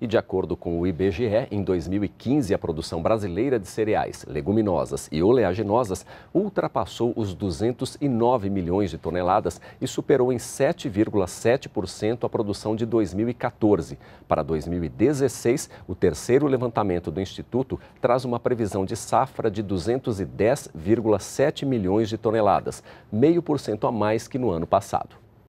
E de acordo com o IBGE, em 2015 a produção brasileira de cereais, leguminosas e oleaginosas ultrapassou os 209 milhões de toneladas e superou em 7,7% a produção de 2014. Para 2016, o terceiro levantamento do Instituto traz uma previsão de safra de 210,7 milhões de toneladas, meio por cento a mais que no ano passado.